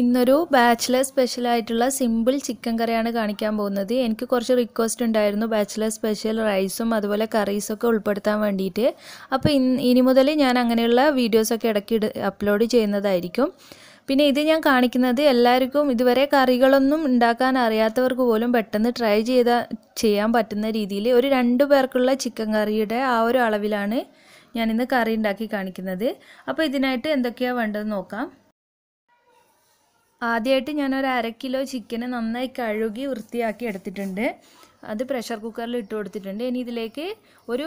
ഇന്നൊരു bachelor special ആയിട്ടുള്ള simple chicken കറിയാണ് കാണിക്കാൻ പോകുന്നത് എനിക്ക് കുറച്ച് റിക്വസ്റ്റ് ഉണ്ടായിരുന്നു ബാച്ചിലർ സ്പെഷ്യൽ റൈസും അതുപോലെ കറീസൊക്കെ ഉൾപ്പെടുത്താൻ വേണ്ടിയിട്ട് അപ്പോൾ ഇനി മുതൽ ഞാൻ അങ്ങനെയുള്ള വീഡിയോസൊക്കെ ഇടയ്ക്ക് അപ്ലോഡ് ചെയ്യുന്നതായിരിക്കും പിന്നെ ഇത് ഞാൻ കാണിക്കുന്നത് എല്ലാവർക്കും ഇതുവരെ കറികളൊന്നും ഉണ്ടാക്കാൻ അറിയാത്തവർക്ക് പോലും പെട്ടെന്ന് ട്രൈ ചെയ്ത ചെയ്യാൻ പറ്റുന്ന രീതിയിൽ ഒരു രണ്ട് പേർക്കുള്ള ചിക്കൻ കറിയുടെ ആ ഒരു അളവിലാണ് ഞാനിന്ന് കറി ഉണ്ടാക്കി കാണിക്കുന്നത് അപ്പോൾ ഇതിനായിട്ട് എന്തൊക്കെയാണ് വേണ്ടതെന്ന് നോക്കാം ആദ്യമായിട്ട് ഞാനൊരു അര കിലോ ചിക്കന് നന്നായി കഴുകി വൃത്തിയാക്കി എടുത്തിട്ടുണ്ട് അത് പ്രഷർ കുക്കറിൽ ഇട്ട് കൊടുത്തിട്ടുണ്ട് ഇനി ഇതിലേക്ക് ഒരു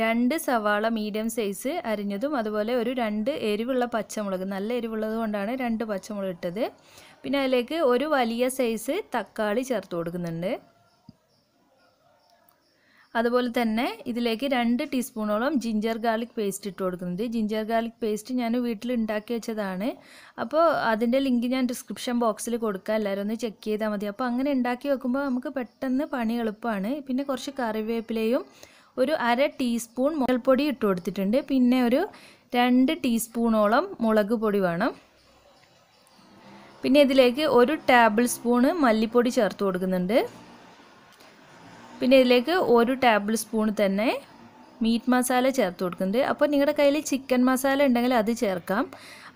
രണ്ട് സവാള മീഡിയം സൈസ് അരിഞ്ഞതും അതുപോലെ ഒരു രണ്ട് എരിവുള്ള പച്ചമുളക് നല്ല എരിവുള്ളത് കൊണ്ടാണ് രണ്ട് പച്ചമുളക് ഇട്ടത് പിന്നെ അതിലേക്ക് ഒരു വലിയ സൈസ് തക്കാളി ചേർത്ത് കൊടുക്കുന്നുണ്ട് അതുപോലെ തന്നെ ഇതിലേക്ക് രണ്ട് ടീസ്പൂണോളം ജിഞ്ചർ ഗാർലിക് പേസ്റ്റ് ഇട്ട് കൊടുക്കുന്നുണ്ട് ജിഞ്ചർ ഗാർലിക് പേസ്റ്റ് ഞാൻ വീട്ടിൽ ഉണ്ടാക്കി വെച്ചതാണ് അപ്പോൾ അതിൻ്റെ ലിങ്ക് ഞാൻ ഡിസ്ക്രിപ്ഷൻ ബോക്സിൽ കൊടുക്കാം എല്ലാവരും ഒന്ന് ചെക്ക് ചെയ്താൽ മതി അപ്പോൾ അങ്ങനെ ഉണ്ടാക്കി വെക്കുമ്പോൾ നമുക്ക് പെട്ടെന്ന് പണി എളുപ്പമാണ് പിന്നെ കുറച്ച് കറിവേപ്പിലയും ഒരു അര ടീസ്പൂൺ മുളൽപ്പൊടി ഇട്ട് കൊടുത്തിട്ടുണ്ട് പിന്നെ ഒരു രണ്ട് ടീസ്പൂണോളം മുളക് പൊടി വേണം പിന്നെ ഇതിലേക്ക് ഒരു ടേബിൾ സ്പൂണ് മല്ലിപ്പൊടി ചേർത്ത് കൊടുക്കുന്നുണ്ട് പിന്നെ ഇതിലേക്ക് ഒരു ടേബിൾ സ്പൂൺ തന്നെ മീറ്റ് മസാല ചേർത്ത് കൊടുക്കുന്നുണ്ട് അപ്പോൾ നിങ്ങളുടെ കയ്യിൽ ചിക്കൻ മസാല ഉണ്ടെങ്കിൽ അത് ചേർക്കാം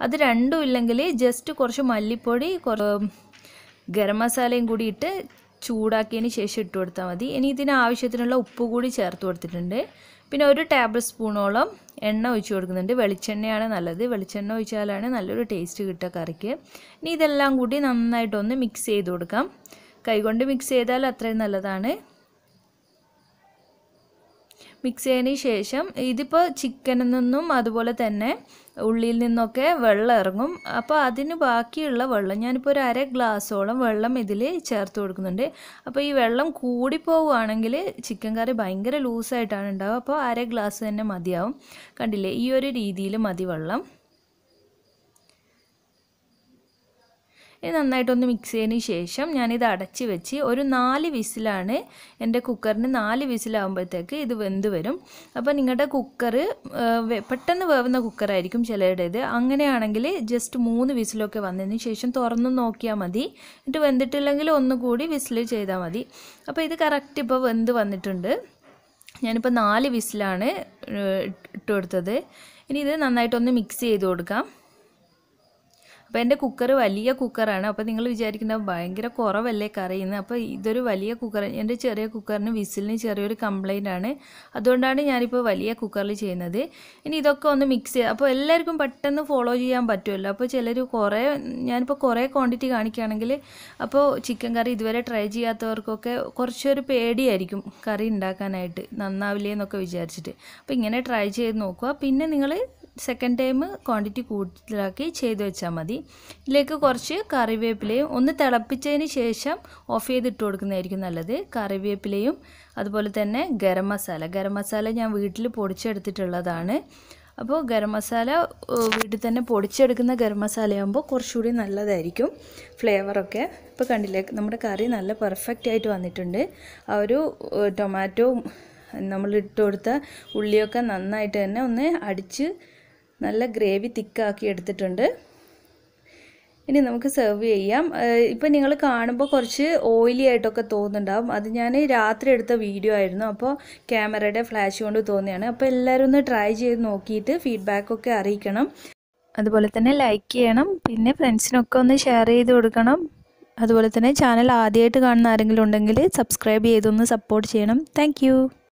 അത് രണ്ടും ഇല്ലെങ്കിൽ ജസ്റ്റ് കുറച്ച് മല്ലിപ്പൊടി കുറച്ച് ഗരം മസാലയും കൂടി ഇട്ട് ചൂടാക്കിയതിന് ശേഷം ഇട്ട് കൊടുത്താൽ മതി ഇനി ഇതിന് ആവശ്യത്തിനുള്ള ഉപ്പ് കൂടി ചേർത്ത് കൊടുത്തിട്ടുണ്ട് പിന്നെ ഒരു ടേബിൾ സ്പൂണോളം എണ്ണ ഒഴിച്ച് കൊടുക്കുന്നുണ്ട് വെളിച്ചെണ്ണയാണ് നല്ലത് വെളിച്ചെണ്ണ ഒഴിച്ചാലാണ് നല്ലൊരു ടേസ്റ്റ് കിട്ടുക കറിക്ക് ഇനി ഇതെല്ലാം കൂടി നന്നായിട്ടൊന്ന് മിക്സ് ചെയ്ത് കൊടുക്കാം കൈകൊണ്ട് മിക്സ് ചെയ്താൽ അത്രയും നല്ലതാണ് മിക്സ് ചെയ്യുന്നതിന് ശേഷം ഇതിപ്പോൾ ചിക്കനിൽ നിന്നും അതുപോലെ തന്നെ ഉള്ളിയിൽ നിന്നൊക്കെ വെള്ളം ഇറങ്ങും അപ്പോൾ അതിന് ബാക്കിയുള്ള വെള്ളം ഞാനിപ്പോൾ ഒരു അര ഗ്ലാസ്സോളം വെള്ളം ഇതിൽ ചേർത്ത് കൊടുക്കുന്നുണ്ട് അപ്പോൾ ഈ വെള്ളം കൂടിപ്പോവുകയാണെങ്കിൽ ചിക്കൻ കറി ഭയങ്കര ലൂസായിട്ടാണ് ഉണ്ടാവുക അപ്പോൾ അര ഗ്ലാസ് തന്നെ മതിയാവും കണ്ടില്ലേ ഈ ഒരു രീതിയിൽ മതി വെള്ളം ഇത് നന്നായിട്ടൊന്ന് മിക്സ് ചെയ്തതിന് ശേഷം ഞാനിത് അടച്ച് വെച്ച് ഒരു നാല് വിസിലാണ് എൻ്റെ കുക്കറിന് നാല് വിസിലാകുമ്പോഴത്തേക്ക് ഇത് വെന്ത് വരും അപ്പോൾ നിങ്ങളുടെ കുക്കർ പെട്ടെന്ന് വേവുന്ന കുക്കറായിരിക്കും ചിലരുടേത് അങ്ങനെയാണെങ്കിൽ ജസ്റ്റ് മൂന്ന് വിസിലൊക്കെ വന്നതിന് ശേഷം തുറന്നു നോക്കിയാൽ മതി എന്നിട്ട് വെന്തിട്ടില്ലെങ്കിൽ ഒന്നുകൂടി വിസിൽ ചെയ്താൽ മതി അപ്പോൾ ഇത് കറക്റ്റ് ഇപ്പോൾ വെന്ത് വന്നിട്ടുണ്ട് ഞാനിപ്പോൾ നാല് വിസിലാണ് ഇട്ട് കൊടുത്തത് ഇനി ഇത് നന്നായിട്ടൊന്ന് മിക്സ് ചെയ്ത് കൊടുക്കാം അപ്പോൾ എൻ്റെ കുക്കർ വലിയ കുക്കറാണ് അപ്പോൾ നിങ്ങൾ വിചാരിക്കുന്ന ഭയങ്കര കുറവല്ലേ കറിയുന്നത് അപ്പോൾ ഇതൊരു വലിയ കുക്കർ എൻ്റെ ചെറിയ കുക്കറിന് വിസിലിന് ചെറിയൊരു കംപ്ലൈൻ്റ് ആണ് അതുകൊണ്ടാണ് ഞാനിപ്പോൾ വലിയ കുക്കറിൽ ചെയ്യുന്നത് ഇനി ഇതൊക്കെ ഒന്ന് മിക്സ് ചെയ്യുക അപ്പോൾ എല്ലാവർക്കും പെട്ടെന്ന് ഫോളോ ചെയ്യാൻ പറ്റുമല്ലോ അപ്പോൾ ചിലർ കുറേ ഞാനിപ്പോൾ കുറേ ക്വാണ്ടിറ്റി കാണിക്കുകയാണെങ്കിൽ അപ്പോൾ ചിക്കൻ കറി ഇതുവരെ ട്രൈ ചെയ്യാത്തവർക്കൊക്കെ കുറച്ചൊരു പേടിയായിരിക്കും കറി ഉണ്ടാക്കാനായിട്ട് നന്നാവില്ലേ എന്നൊക്കെ വിചാരിച്ചിട്ട് അപ്പോൾ ഇങ്ങനെ ട്രൈ ചെയ്ത് നോക്കുക പിന്നെ നിങ്ങൾ സെക്കൻഡ് ടൈം ക്വാണ്ടിറ്റി കൂടുതലാക്കി ചെയ്ത് വെച്ചാൽ മതി ഇതിലേക്ക് കുറച്ച് കറിവേപ്പിലയും ഒന്ന് തിളപ്പിച്ചതിന് ശേഷം ഓഫ് ചെയ്തിട്ട് കൊടുക്കുന്നതായിരിക്കും നല്ലത് കറിവേപ്പിലയും അതുപോലെ തന്നെ ഗരം മസാല ഗരം മസാല ഞാൻ വീട്ടിൽ പൊടിച്ചെടുത്തിട്ടുള്ളതാണ് അപ്പോൾ ഗരം മസാല വീട്ടിൽ തന്നെ പൊടിച്ചെടുക്കുന്ന ഗരം മസാലയാകുമ്പോൾ കുറച്ചുകൂടി നല്ലതായിരിക്കും ഫ്ലേവറൊക്കെ ഇപ്പോൾ കണ്ടില്ലേ നമ്മുടെ കറി നല്ല പെർഫെക്റ്റ് ആയിട്ട് വന്നിട്ടുണ്ട് ആ ഒരു ടൊമാറ്റോ നമ്മൾ ഇട്ട് കൊടുത്ത ഉള്ളിയൊക്കെ നന്നായിട്ട് തന്നെ ഒന്ന് അടിച്ച് നല്ല ഗ്രേവി തിക്കാക്കി എടുത്തിട്ടുണ്ട് ഇനി നമുക്ക് സെർവ് ചെയ്യാം ഇപ്പം നിങ്ങൾ കാണുമ്പോൾ കുറച്ച് ഓയിലി ആയിട്ടൊക്കെ തോന്നുന്നുണ്ടാവും അത് ഞാൻ രാത്രി എടുത്ത വീഡിയോ ആയിരുന്നു അപ്പോൾ ക്യാമറയുടെ ഫ്ലാഷ് കൊണ്ട് തോന്നിയാണ് അപ്പോൾ എല്ലാവരും ഒന്ന് ട്രൈ ചെയ്ത് നോക്കിയിട്ട് ഫീഡ്ബാക്കൊക്കെ അറിയിക്കണം അതുപോലെ തന്നെ ലൈക്ക് ചെയ്യണം പിന്നെ ഫ്രണ്ട്സിനൊക്കെ ഒന്ന് ഷെയർ ചെയ്ത് കൊടുക്കണം അതുപോലെ തന്നെ ചാനൽ ആദ്യമായിട്ട് കാണുന്ന ആരെങ്കിലും ഉണ്ടെങ്കിൽ സബ്സ്ക്രൈബ് ചെയ്തൊന്ന് സപ്പോർട്ട് ചെയ്യണം താങ്ക്